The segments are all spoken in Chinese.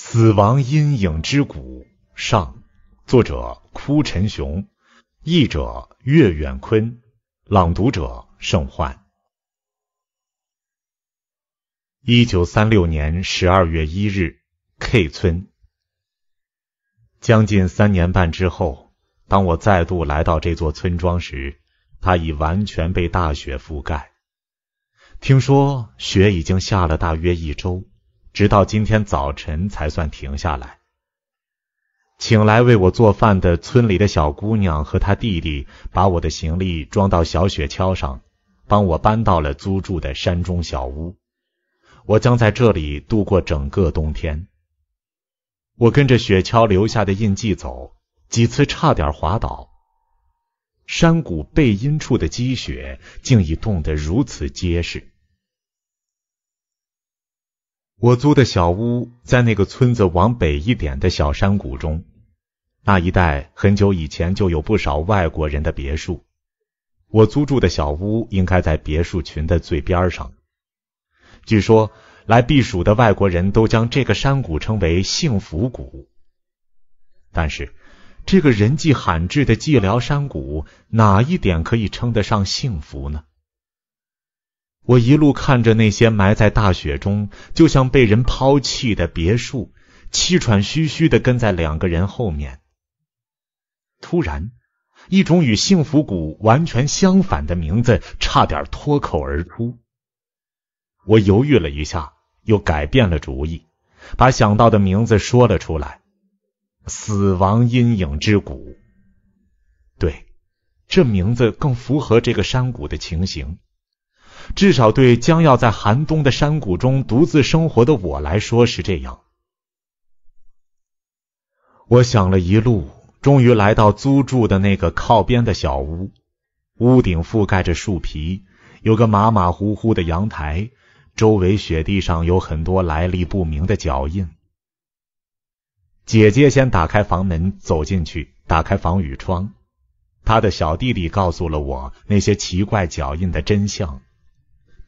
死亡阴影之谷上，作者：枯陈雄，译者：岳远坤，朗读者：盛焕。一九三六年十二月一日，K 村。将近三年半之后，当我再度来到这座村庄时，它已完全被大雪覆盖。听说雪已经下了大约一周。直到今天早晨才算停下来。请来为我做饭的村里的小姑娘和她弟弟，把我的行李装到小雪橇上，帮我搬到了租住的山中小屋。我将在这里度过整个冬天。我跟着雪橇留下的印记走，几次差点滑倒。山谷背阴处的积雪竟已冻得如此结实。我租的小屋在那个村子往北一点的小山谷中，那一带很久以前就有不少外国人的别墅。我租住的小屋应该在别墅群的最边上。据说来避暑的外国人都将这个山谷称为“幸福谷”，但是这个人迹罕至的寂寥山谷，哪一点可以称得上幸福呢？我一路看着那些埋在大雪中、就像被人抛弃的别墅，气喘吁吁的跟在两个人后面。突然，一种与幸福谷完全相反的名字差点脱口而出。我犹豫了一下，又改变了主意，把想到的名字说了出来：“死亡阴影之谷。”对，这名字更符合这个山谷的情形。至少对将要在寒冬的山谷中独自生活的我来说是这样。我想了一路，终于来到租住的那个靠边的小屋，屋顶覆盖着树皮，有个马马虎虎的阳台，周围雪地上有很多来历不明的脚印。姐姐先打开房门走进去，打开防雨窗，她的小弟弟告诉了我那些奇怪脚印的真相。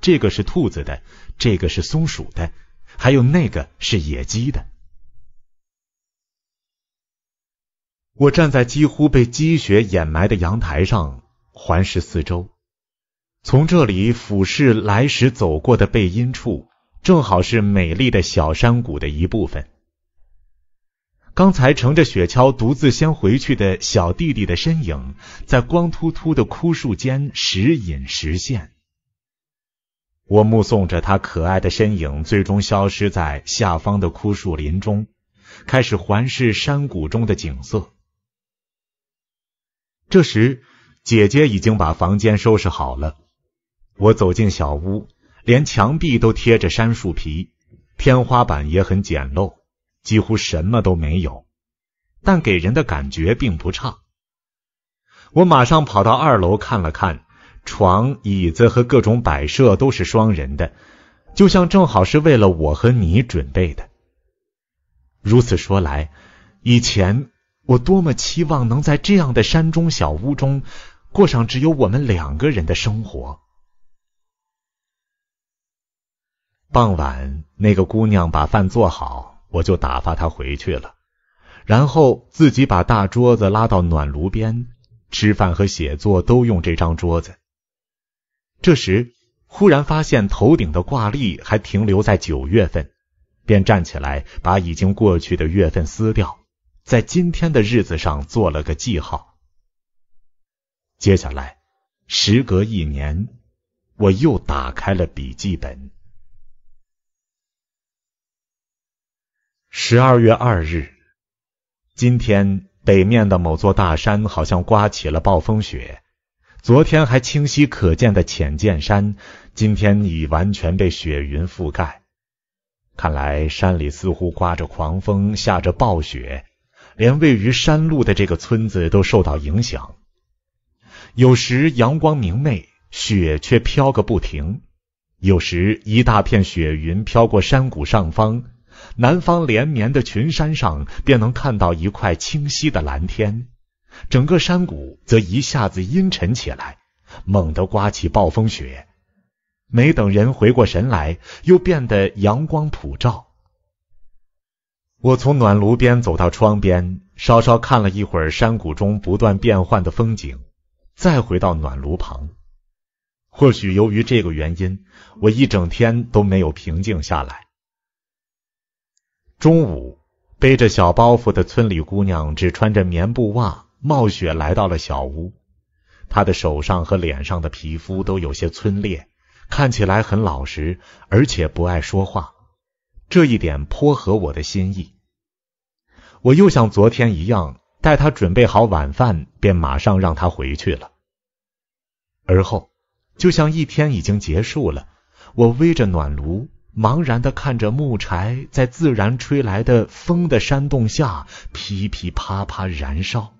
这个是兔子的，这个是松鼠的，还有那个是野鸡的。我站在几乎被积雪掩埋的阳台上，环视四周，从这里俯视来时走过的背阴处，正好是美丽的小山谷的一部分。刚才乘着雪橇独自先回去的小弟弟的身影，在光秃秃的枯树间时隐时现。我目送着她可爱的身影，最终消失在下方的枯树林中，开始环视山谷中的景色。这时，姐姐已经把房间收拾好了。我走进小屋，连墙壁都贴着杉树皮，天花板也很简陋，几乎什么都没有，但给人的感觉并不差。我马上跑到二楼看了看。床、椅子和各种摆设都是双人的，就像正好是为了我和你准备的。如此说来，以前我多么期望能在这样的山中小屋中过上只有我们两个人的生活。傍晚，那个姑娘把饭做好，我就打发她回去了，然后自己把大桌子拉到暖炉边，吃饭和写作都用这张桌子。这时，忽然发现头顶的挂历还停留在九月份，便站起来把已经过去的月份撕掉，在今天的日子上做了个记号。接下来，时隔一年，我又打开了笔记本。十二月二日，今天北面的某座大山好像刮起了暴风雪。昨天还清晰可见的浅见山，今天已完全被雪云覆盖。看来山里似乎刮着狂风，下着暴雪，连位于山路的这个村子都受到影响。有时阳光明媚，雪却飘个不停；有时一大片雪云飘过山谷上方，南方连绵的群山上便能看到一块清晰的蓝天。整个山谷则一下子阴沉起来，猛地刮起暴风雪，没等人回过神来，又变得阳光普照。我从暖炉边走到窗边，稍稍看了一会儿山谷中不断变换的风景，再回到暖炉旁。或许由于这个原因，我一整天都没有平静下来。中午，背着小包袱的村里姑娘只穿着棉布袜。冒雪来到了小屋，他的手上和脸上的皮肤都有些皴裂，看起来很老实，而且不爱说话，这一点颇合我的心意。我又像昨天一样，待他准备好晚饭，便马上让他回去了。而后，就像一天已经结束了，我偎着暖炉，茫然地看着木柴在自然吹来的风的煽动下噼噼啪啪燃烧。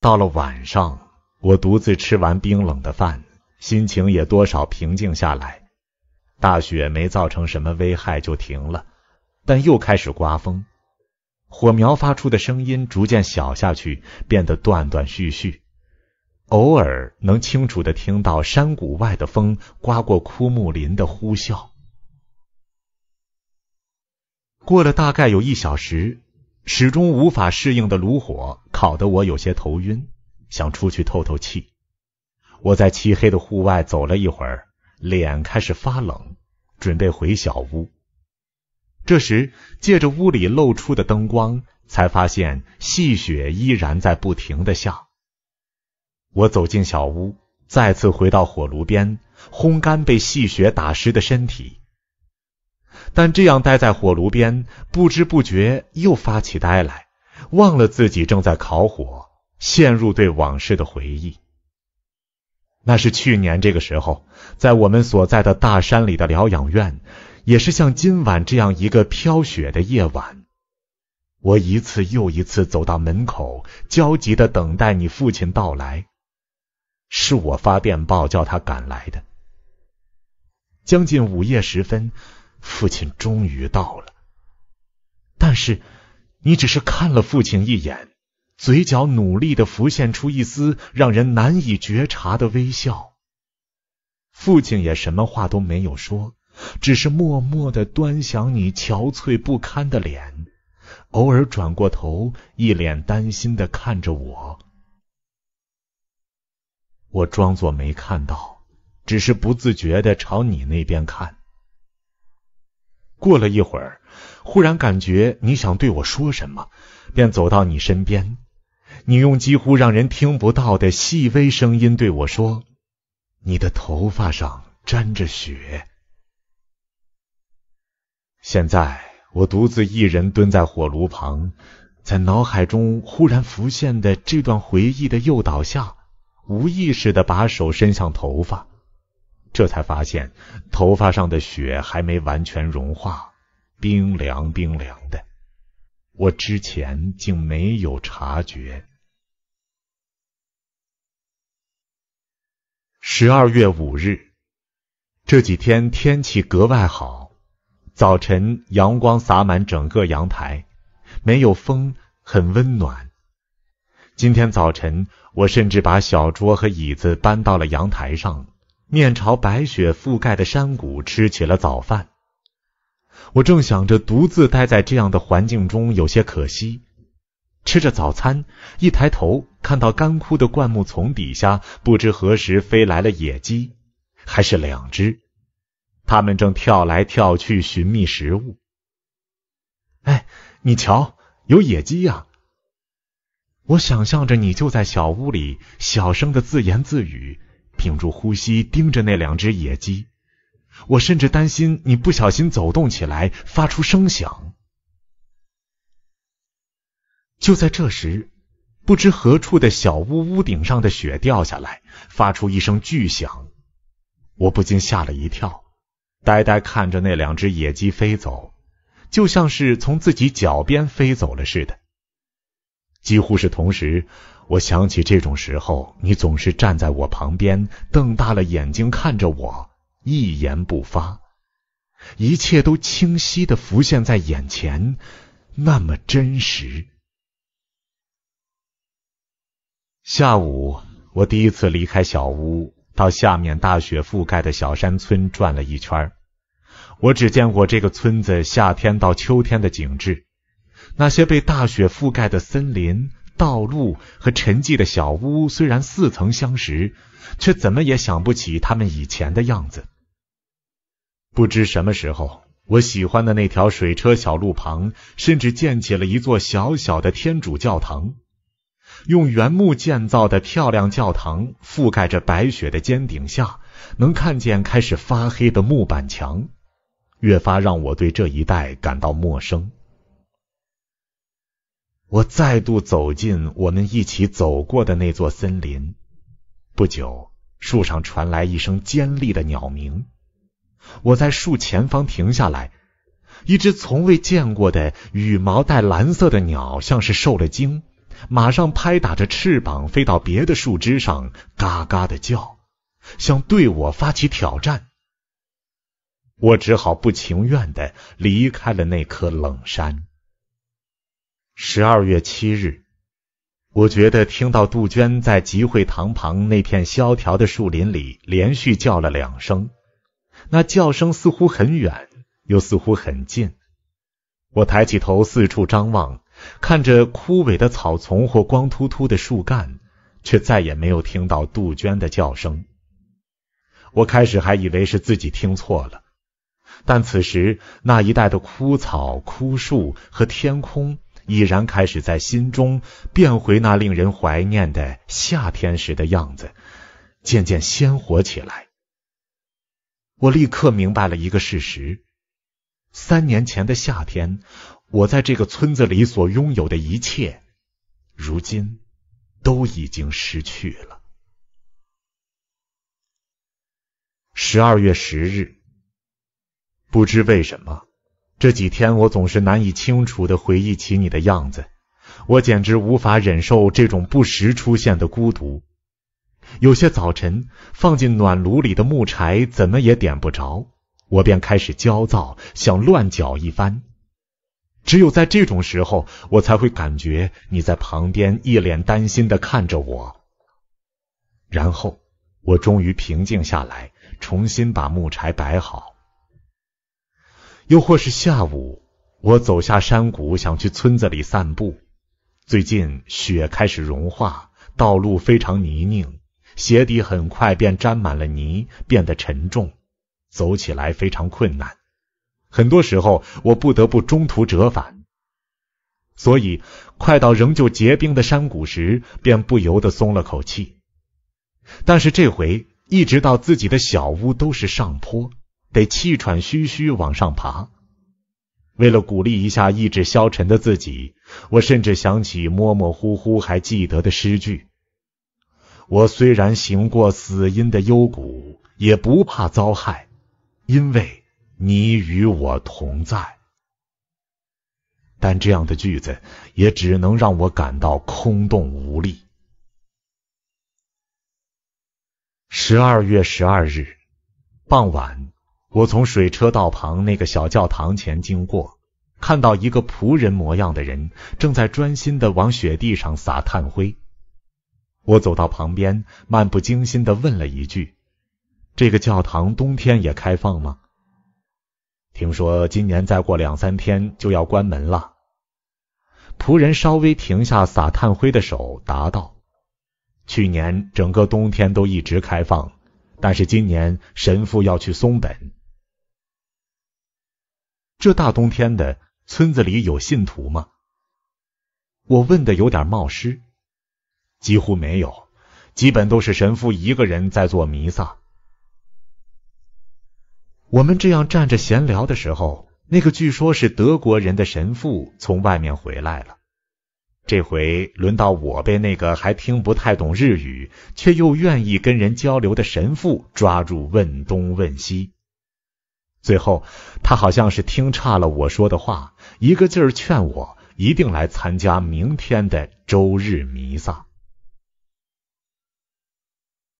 到了晚上，我独自吃完冰冷的饭，心情也多少平静下来。大雪没造成什么危害就停了，但又开始刮风。火苗发出的声音逐渐小下去，变得断断续续，偶尔能清楚地听到山谷外的风刮过枯木林的呼啸。过了大概有一小时。始终无法适应的炉火，烤得我有些头晕，想出去透透气。我在漆黑的户外走了一会儿，脸开始发冷，准备回小屋。这时，借着屋里露出的灯光，才发现细雪依然在不停的下。我走进小屋，再次回到火炉边，烘干被细雪打湿的身体。但这样待在火炉边，不知不觉又发起呆来，忘了自己正在烤火，陷入对往事的回忆。那是去年这个时候，在我们所在的大山里的疗养院，也是像今晚这样一个飘雪的夜晚。我一次又一次走到门口，焦急地等待你父亲到来，是我发电报叫他赶来的。将近午夜时分。父亲终于到了，但是你只是看了父亲一眼，嘴角努力的浮现出一丝让人难以觉察的微笑。父亲也什么话都没有说，只是默默的端详你憔悴不堪的脸，偶尔转过头，一脸担心的看着我。我装作没看到，只是不自觉的朝你那边看。过了一会儿，忽然感觉你想对我说什么，便走到你身边。你用几乎让人听不到的细微声音对我说：“你的头发上沾着血。”现在我独自一人蹲在火炉旁，在脑海中忽然浮现的这段回忆的诱导下，无意识的把手伸向头发。这才发现，头发上的雪还没完全融化，冰凉冰凉的。我之前竟没有察觉。十二月五日，这几天天气格外好，早晨阳光洒满整个阳台，没有风，很温暖。今天早晨，我甚至把小桌和椅子搬到了阳台上。面朝白雪覆盖的山谷吃起了早饭。我正想着独自待在这样的环境中有些可惜，吃着早餐，一抬头看到干枯的灌木丛底下不知何时飞来了野鸡，还是两只，它们正跳来跳去寻觅食物。哎，你瞧，有野鸡呀！我想象着你就在小屋里小声的自言自语。屏住呼吸，盯着那两只野鸡，我甚至担心你不小心走动起来发出声响。就在这时，不知何处的小屋屋顶上的雪掉下来，发出一声巨响，我不禁吓了一跳，呆呆看着那两只野鸡飞走，就像是从自己脚边飞走了似的。几乎是同时。我想起这种时候，你总是站在我旁边，瞪大了眼睛看着我，一言不发。一切都清晰的浮现在眼前，那么真实。下午，我第一次离开小屋，到下面大雪覆盖的小山村转了一圈。我只见过这个村子夏天到秋天的景致，那些被大雪覆盖的森林。道路和沉寂的小屋虽然似曾相识，却怎么也想不起他们以前的样子。不知什么时候，我喜欢的那条水车小路旁，甚至建起了一座小小的天主教堂。用原木建造的漂亮教堂，覆盖着白雪的尖顶下，能看见开始发黑的木板墙，越发让我对这一带感到陌生。我再度走进我们一起走过的那座森林。不久，树上传来一声尖利的鸟鸣。我在树前方停下来。一只从未见过的、羽毛带蓝色的鸟，像是受了惊，马上拍打着翅膀飞到别的树枝上，嘎嘎的叫，想对我发起挑战。我只好不情愿的离开了那棵冷杉。十二月七日，我觉得听到杜鹃在集会堂旁那片萧条的树林里连续叫了两声，那叫声似乎很远，又似乎很近。我抬起头四处张望，看着枯萎的草丛或光秃秃的树干，却再也没有听到杜鹃的叫声。我开始还以为是自己听错了，但此时那一带的枯草、枯树和天空。已然开始在心中变回那令人怀念的夏天时的样子，渐渐鲜活起来。我立刻明白了一个事实：三年前的夏天，我在这个村子里所拥有的一切，如今都已经失去了。十二月十日，不知为什么。这几天我总是难以清楚的回忆起你的样子，我简直无法忍受这种不时出现的孤独。有些早晨，放进暖炉里的木柴怎么也点不着，我便开始焦躁，想乱搅一番。只有在这种时候，我才会感觉你在旁边一脸担心的看着我。然后，我终于平静下来，重新把木柴摆好。又或是下午，我走下山谷，想去村子里散步。最近雪开始融化，道路非常泥泞，鞋底很快便沾满了泥，变得沉重，走起来非常困难。很多时候，我不得不中途折返。所以，快到仍旧结冰的山谷时，便不由得松了口气。但是这回，一直到自己的小屋，都是上坡。得气喘吁吁往上爬。为了鼓励一下意志消沉的自己，我甚至想起模模糊糊还记得的诗句：“我虽然行过死荫的幽谷，也不怕遭害，因为你与我同在。”但这样的句子也只能让我感到空洞无力。十二月十二日傍晚。我从水车道旁那个小教堂前经过，看到一个仆人模样的人正在专心的往雪地上撒炭灰。我走到旁边，漫不经心的问了一句：“这个教堂冬天也开放吗？”听说今年再过两三天就要关门了。仆人稍微停下撒炭灰的手，答道：“去年整个冬天都一直开放，但是今年神父要去松本。”这大冬天的，村子里有信徒吗？我问的有点冒失，几乎没有，基本都是神父一个人在做弥撒。我们这样站着闲聊的时候，那个据说是德国人的神父从外面回来了。这回轮到我被那个还听不太懂日语却又愿意跟人交流的神父抓住问东问西。最后，他好像是听差了我说的话，一个劲儿劝我一定来参加明天的周日弥撒。